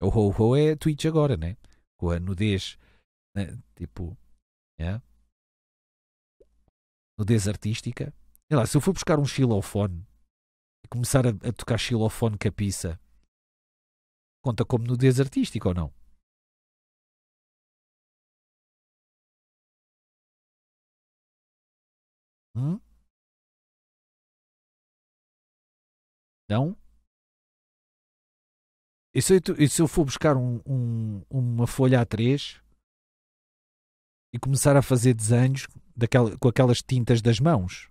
É o ho ho é Twitch agora, né? Com a nudez, né? tipo, yeah. nudez artística. Sei lá, se eu for buscar um xilofone e começar a, a tocar xilofone capiça, conta como nudez artística ou não? Hum? Não? E se eu, e se eu for buscar um, um, uma folha A3 e começar a fazer desenhos daquela, com aquelas tintas das mãos?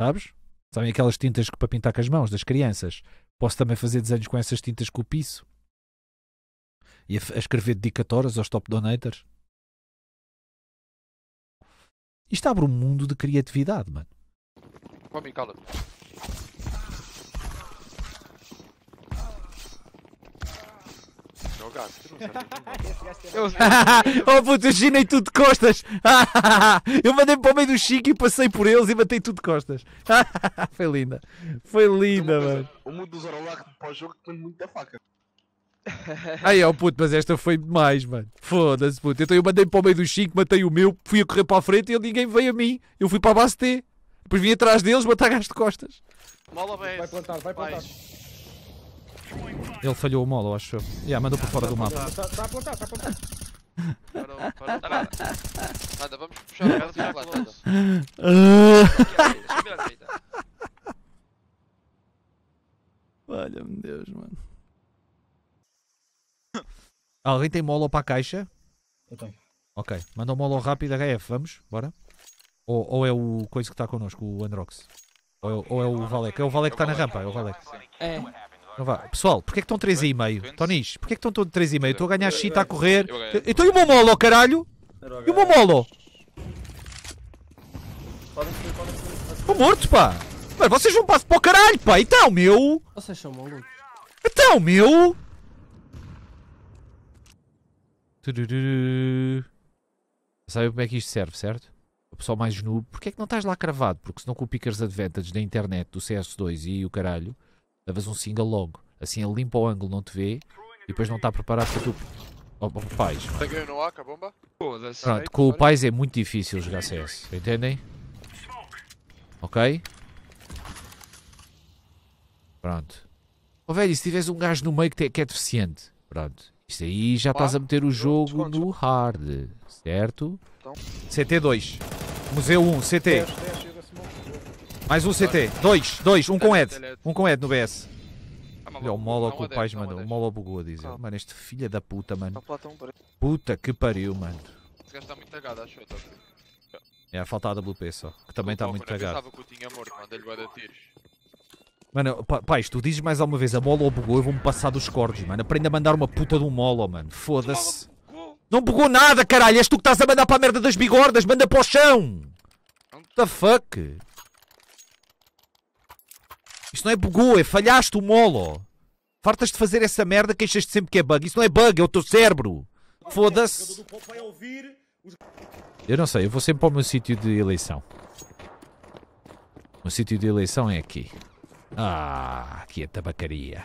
Sabes? Sabem aquelas tintas que para pintar com as mãos das crianças? Posso também fazer desenhos com essas tintas que o piso? E a, a escrever dedicatórias aos top donators? Isto abre um mundo de criatividade, mano. Homem, cala-te. gato, oh puto, eu ginei tudo de costas. eu mandei para o meio do Chico e passei por eles e matei tudo de costas. Foi linda. Foi linda, mano. O mundo dos Orolac para o jogo tem muita faca. Aí, ó oh, puto, mas esta foi demais, mano. Foda-se, puto. Então eu mandei para o meio do Chico, matei o meu, fui a correr para a frente e ninguém veio a mim. Eu fui para a base T. Depois vim atrás deles matar gás de costas. Mola, vai plantar, vai plantar. Vai. Ele falhou o molo, acho eu. Yeah, mandou para fora do mapa. Está tá, tá a plantar, está a plantar. Para parou, para tá nada. Nada, vamos puxar a casa e lá, tá nada. me Deus, mano. Alguém tem molo para a caixa? Eu tenho. Ok, manda um molo rápido, HF, vamos, bora. Ou, ou é o coisa que está connosco, o Androx. Ou é, ou é o Valek. É o Valek que está na rampa, é o Valek. É. Não vá. Pessoal, porquê é que estão 3,5? Tonis, porquê é que estão 3,5? Estou a ganhar chita a correr. Então e o meu molo, oh, caralho? E o meu molo? Estou morto, pá! Mas vocês vão passar para o caralho, pá! Então, meu! Vocês são malucos. Então, meu! Sabe como é que isto serve, certo? O pessoal mais noob, porquê é que não estás lá cravado? Porque senão com o Pickers Advantage da internet do CS2 e o caralho, Levas um single logo. Assim ele é limpa o ângulo, não te vê. E depois não está preparado para tu. Oh, oh pais. Pronto, com o pais é muito difícil jogar CS. Entendem? Ok? Pronto. Oh, velho, se tiveres um gajo no meio que, te, que é deficiente. Pronto. Isto aí já estás a meter o jogo no hard. Certo? Então. CT2. Museu 1, CT. Mais um CT. Dois, dois. Um com Ed. Um com Ed no BS. Tá Olha o mola tá que o pai tá mandou. O mola bugou a dizer. Mano, este filho da puta, mano. Puta que pariu, mano. Esse gajo está muito tragado, acho eu. É, falta a WP só. Que também está muito tragado. Eu pensava que eu tinha morto, lhe tiros. Mano, pais, tu dizes mais alguma vez a mola ou bugou, eu vou-me passar dos cordes, mano. Aprenda a mandar uma puta de um mola, mano. Foda-se. Não bugou nada, caralho. És tu que estás a mandar para a merda das bigordas. Manda para o chão. What the fuck? Isto não é bugou, é falhaste o molo. Fartas de fazer essa merda, queixas-te sempre que é bug. Isso não é bug, é o teu cérebro. Foda-se. Eu não sei, eu vou sempre para o meu sítio de eleição. O meu sítio de eleição é aqui. Ah, aqui é a tabacaria.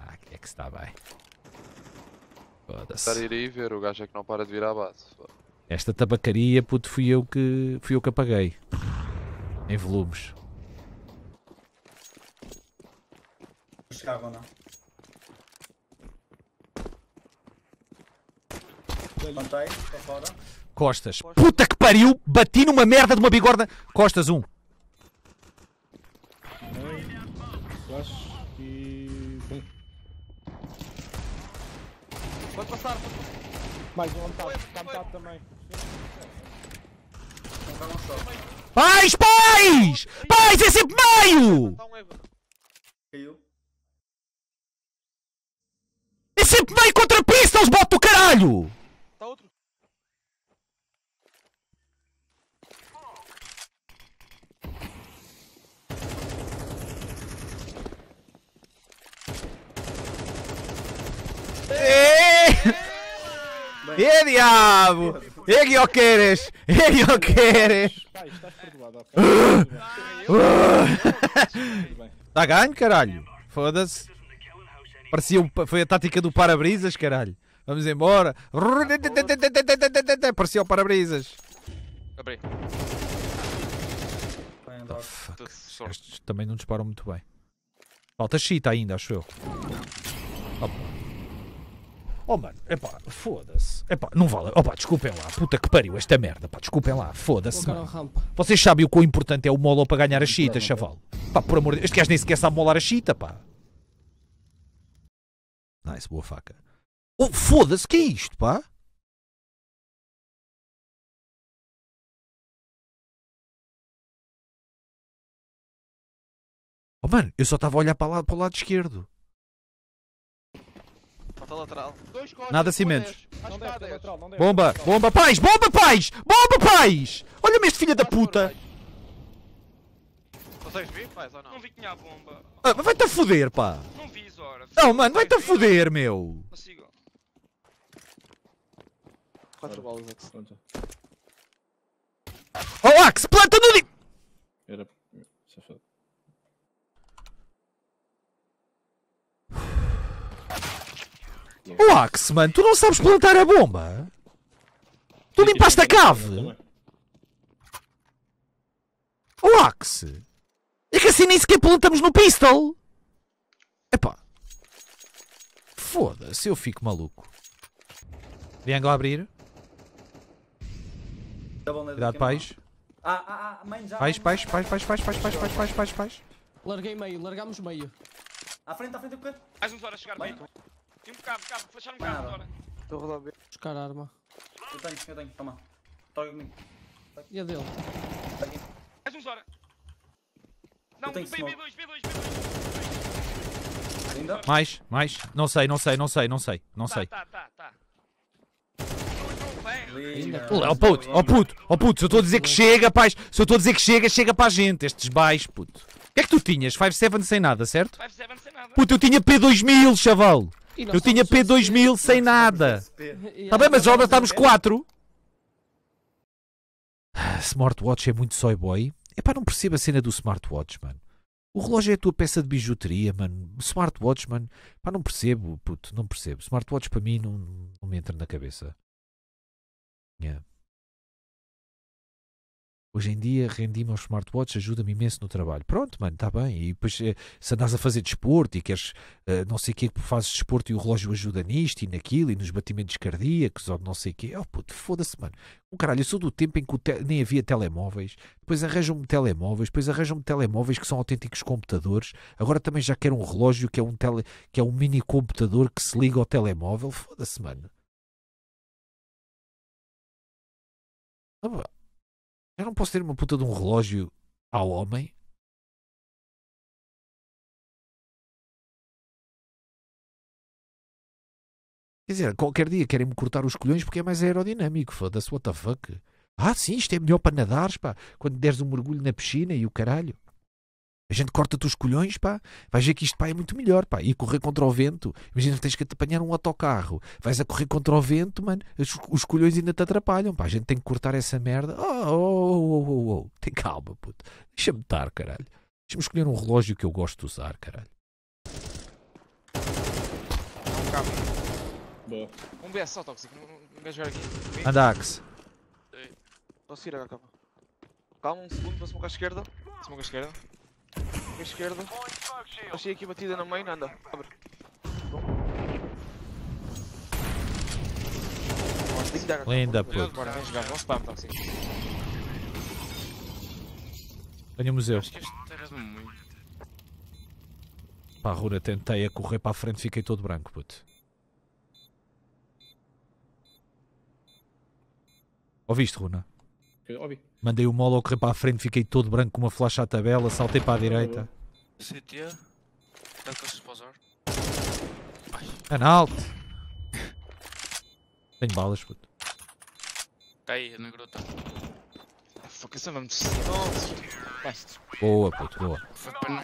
Ah, aqui é que está bem. Foda-se. Estar ir aí ver, o gajo é que não para de vir à base. Esta tabacaria, puto, fui eu que, fui eu que apaguei. Em volumes. puxava, não. Plantei, para fora. Costas. Puta que pariu! Bati numa merda de uma bigorda. Costas, um. Flash e. Bem. Pode passar, pode Mais um metade, está metade também. Pais, pais! Pais, é sempre meio! Caiu sempre meio contra pistas, bota o caralho! Tá outro. E é, diabo! E que o queres? E que o queres? Pai, estás Está tá ganho, caralho! Foda-se! Parecia um, foi a tática do para-brisas, caralho. Vamos embora. Parecia o para-brisas. Abri. Tá Estes também não disparam muito bem. Falta chita ainda, acho eu. Opa. Oh mano, epá, foda-se. Epá, não vale. Opa, desculpem lá. Puta que pariu esta merda, pá. Desculpem lá. Foda-se, mano. Vocês sabem o quão importante é o molo para ganhar a chita, chaval. Pá, por amor de Deus. Este gajo nem sequer sabe molar a chita, pá. Nice, boa faca. Oh, foda-se, que é isto, pá? Oh, mano, eu só estava a olhar para, lá, para o lado esquerdo. Falta lateral. Dois cortes, Nada cimentos. bomba, bomba, paz, bomba, paz! Bomba, paz! Olha-me este filho da puta! Consegues vir? Faz ou não? Não vi que tinha a bomba. Ah, mas vai-te a foder, pá! Não vi, Zora. Não, mano, vai-te a foder, meu! Consigo. Quatro balas, Axe. Pronto. Oh, Axe, planta no di... Era... Safado. O Axe, mano, tu não sabes plantar a bomba? Tu limpaste a cave! O Axe! É que assim nem sequer plantamos no pistol. Epá. Foda-se, eu fico maluco. Triângulo a abrir. Cuidado, pais. Ah, ah, ah, mãe já. Pais, pais, pais, pais, pais, pais, pais, pais, pais, pais, pais. Larguei meio, largámos meio. À frente, à frente, um quê? Mais uns horas chegar meio. Tem um bocado, bocado, fechar um bocado, hora. Estou a rodar bem. Buscar a arma. Eu tenho, eu tenho, toma. Toca comigo. E a dele? Mais uns horas. Não, tem B2, B2, B2, Mais, mais. Não sei, não sei, não sei, não sei. Não tá, sei. Tá, tá, tá. Ó oh, puto, ó oh, puto, ó puto, se eu estou a dizer que chega, paz, se eu estou a dizer que chega, chega para a gente, estes baixos, puto. O que é que tu tinhas? 5-7 sem nada, certo? 5-7 sem nada. Puto, eu tinha P2000, chaval. Eu tinha P2000 sem nada. Está bem, mas agora estamos 4. Smartwatch é muito soy boy. É para não percebo a cena do smartwatch, mano. O relógio é a tua peça de bijuteria, mano. Smartwatch, mano. Pá, não percebo, puto, não percebo. Smartwatch para mim não, não me entra na cabeça. Yeah. Hoje em dia rendi-me aos smartwatches, ajuda-me imenso no trabalho. Pronto, mano, está bem. E depois, eh, se andas a fazer desporto e queres uh, não sei o que, fazes desporto e o relógio ajuda nisto e naquilo e nos batimentos cardíacos ou não sei o que. Oh puto, foda-se, mano. O caralho, eu sou do tempo em que te... nem havia telemóveis. Depois arranjam-me telemóveis, depois arranjam-me telemóveis que são autênticos computadores. Agora também já quero um relógio que é um, tele... que é um mini computador que se liga ao telemóvel. Foda-se, mano. Ah, eu não posso ter uma puta de um relógio ao homem. Quer dizer, qualquer dia querem-me cortar os colhões porque é mais aerodinâmico, foda-se, what the fuck. Ah, sim, isto é melhor para nadares, pá, quando deres um mergulho na piscina e o caralho. A gente corta-te os colhões, pá. Vais ver que isto, pá, é muito melhor, pá. E correr contra o vento. Imagina que tens que apanhar um autocarro. Vais a correr contra o vento, mano. Os, os colhões ainda te atrapalham, pá. A gente tem que cortar essa merda. Oh, oh, oh, oh, oh. oh, oh. Tem calma, puto. Deixa-me estar, caralho. Deixa-me escolher um relógio que eu gosto de usar, caralho. Não cabe. Boa. Um BS só, tóxico. Não quer jogar aqui. Andax. Posso ir, HK. Calma um segundo para smoke à esquerda. Smoke à esquerda minha esquerda. Achei aqui batida na main, anda. Abre. Linda, puto. Bora, vem jogar. Vamos o museu. Acho que este é muito. Pá, Runa, tentei a correr para a frente, e fiquei todo branco, puto. Ouviste, Runa? Eu ouvi. Mandei o Molo correr para a frente, fiquei todo branco com uma flecha à tabela, saltei para a direita. CT, tanca-se pausar. o Tenho balas, puto. Tá aí, na grota. Fuck, vamos. É boa, puto, boa. Foi para